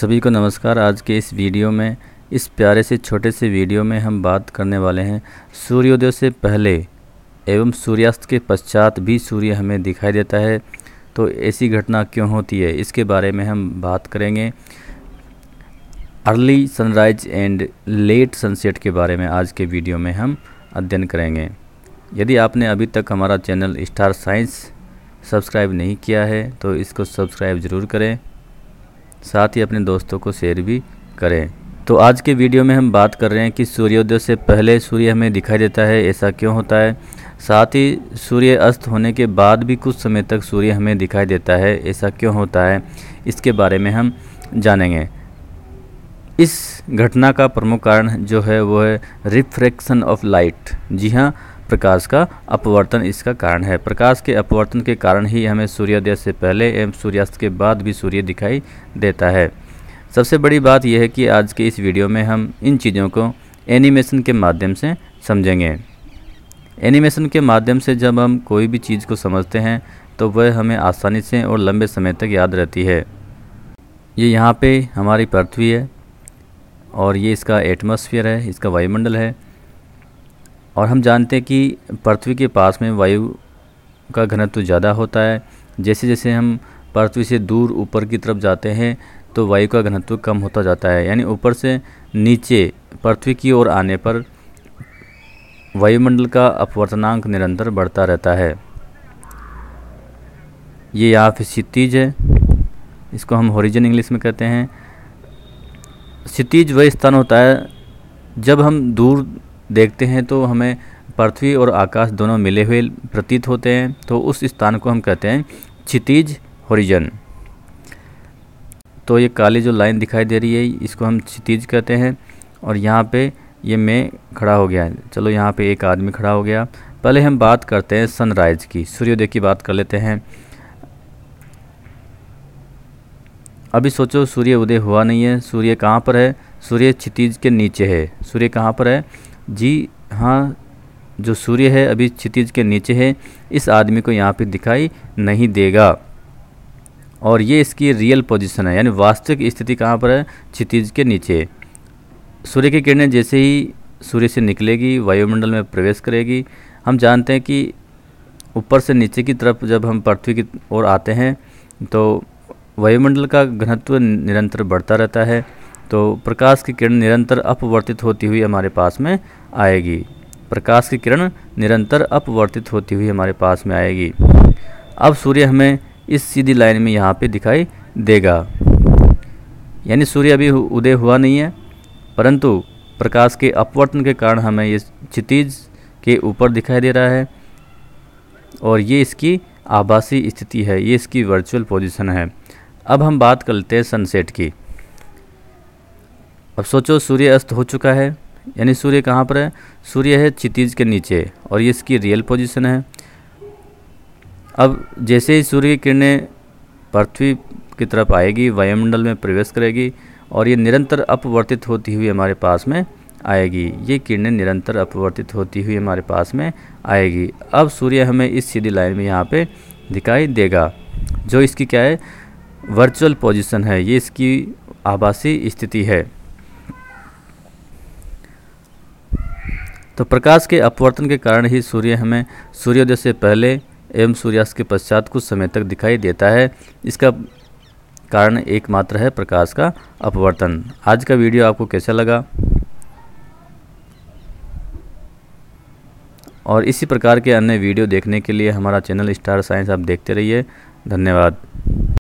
सभी को नमस्कार आज के इस वीडियो में इस प्यारे से छोटे से वीडियो में हम बात करने वाले हैं सूर्योदय से पहले एवं सूर्यास्त के पश्चात भी सूर्य हमें दिखाई देता है तो ऐसी घटना क्यों होती है इसके बारे में हम बात करेंगे early sunrise and late sunset के बारे में आज के वीडियो में हम अध्ययन करेंगे यदि आपने अभी तक हमारा चैनल स्टार साइंस सब्सक्राइब नहीं किया है तो इसको सब्सक्राइब ज़रूर करें साथ ही अपने दोस्तों को शेयर भी करें तो आज के वीडियो में हम बात कर रहे हैं कि सूर्योदय से पहले सूर्य हमें दिखाई देता है ऐसा क्यों होता है साथ ही सूर्य अस्त होने के बाद भी कुछ समय तक सूर्य हमें दिखाई देता है ऐसा क्यों होता है इसके बारे में हम जानेंगे इस घटना का प्रमुख कारण जो है वो है रिफ्रैक्शन ऑफ लाइट जी हाँ प्रकाश का अपवर्तन इसका कारण है प्रकाश के अपवर्तन के कारण ही हमें सूर्योदय से पहले एवं सूर्यास्त के बाद भी सूर्य दिखाई देता है सबसे बड़ी बात यह है कि आज के इस वीडियो में हम इन चीज़ों को एनिमेशन के माध्यम से समझेंगे एनिमेशन के माध्यम से जब हम कोई भी चीज़ को समझते हैं तो वह हमें आसानी से और लंबे समय तक याद रहती है ये यहाँ पे हमारी पृथ्वी है और ये इसका एटमॉस्फेयर है इसका वायुमंडल है और हम जानते हैं कि पृथ्वी के पास में वायु का घनत्व ज़्यादा होता है जैसे जैसे हम पृथ्वी से दूर ऊपर की तरफ जाते हैं तो वायु का घनत्व कम होता जाता है यानी ऊपर से नीचे पृथ्वी की ओर आने पर वायुमंडल का अपवर्तनांक निरंतर बढ़ता रहता है ये यहाँ फिर क्षितिज है इसको हम होरिजन इंग्लिश में कहते हैं क्षितिज वह स्थान होता है जब हम दूर देखते हैं तो हमें पृथ्वी और आकाश दोनों मिले हुए प्रतीत होते हैं तो उस स्थान को हम कहते हैं क्षितिज होरिजन तो ये काली जो लाइन दिखाई दे रही है इसको हम क्षितिज कहते हैं और यहाँ पे ये मैं खड़ा हो गया चलो यहाँ पे एक आदमी खड़ा हो गया पहले हम बात करते हैं सनराइज़ की सूर्योदय की बात कर लेते हैं अभी सोचो सूर्य उदय हुआ नहीं है सूर्य कहाँ पर है सूर्य क्षितिज के नीचे है सूर्य कहाँ पर है जी हाँ जो सूर्य है अभी क्षितिज के नीचे है इस आदमी को यहाँ पे दिखाई नहीं देगा और ये इसकी रियल पोजीशन है यानी वास्तविक स्थिति कहाँ पर है क्षितिज के नीचे सूर्य की किरणें जैसे ही सूर्य से निकलेगी वायुमंडल में प्रवेश करेगी हम जानते हैं कि ऊपर से नीचे की तरफ जब हम पृथ्वी की ओर आते हैं तो वायुमंडल का घनत्व निरंतर बढ़ता रहता है तो प्रकाश की किरण निरंतर अपवर्तित होती हुई हमारे पास में आएगी प्रकाश की किरण निरंतर अपवर्तित होती हुई हमारे पास में आएगी अब सूर्य हमें इस सीधी लाइन में यहाँ पे दिखाई देगा यानी सूर्य अभी उदय हुआ नहीं है परंतु प्रकाश के अपवर्तन के कारण हमें ये क्षितिज के ऊपर दिखाई दे रहा है और ये इसकी आभासी स्थिति है ये इसकी वर्चुअल पोजिशन है अब हम बात करते हैं सनसेट की अब सोचो सूर्य अस्त हो चुका है यानी सूर्य कहाँ पर है सूर्य है क्षितिज के नीचे और ये इसकी रियल पोजीशन है अब जैसे ही सूर्य की किरणें पृथ्वी की तरफ आएगी वायुमंडल में प्रवेश करेगी और ये निरंतर अपवर्तित होती हुई हमारे पास में आएगी ये किरणें निरंतर अपवर्तित होती हुई हमारे पास में आएगी अब सूर्य हमें इस सीधी लाइन में यहाँ पे दिखाई देगा जो इसकी क्या है वर्चुअल पोजीशन है ये इसकी आभासी स्थिति है तो प्रकाश के अपवर्तन के कारण ही सूर्य हमें सूर्योदय से पहले एवं सूर्यास्त के पश्चात कुछ समय तक दिखाई देता है इसका कारण एकमात्र है प्रकाश का अपवर्तन आज का वीडियो आपको कैसा लगा और इसी प्रकार के अन्य वीडियो देखने के लिए हमारा चैनल स्टार साइंस आप देखते रहिए धन्यवाद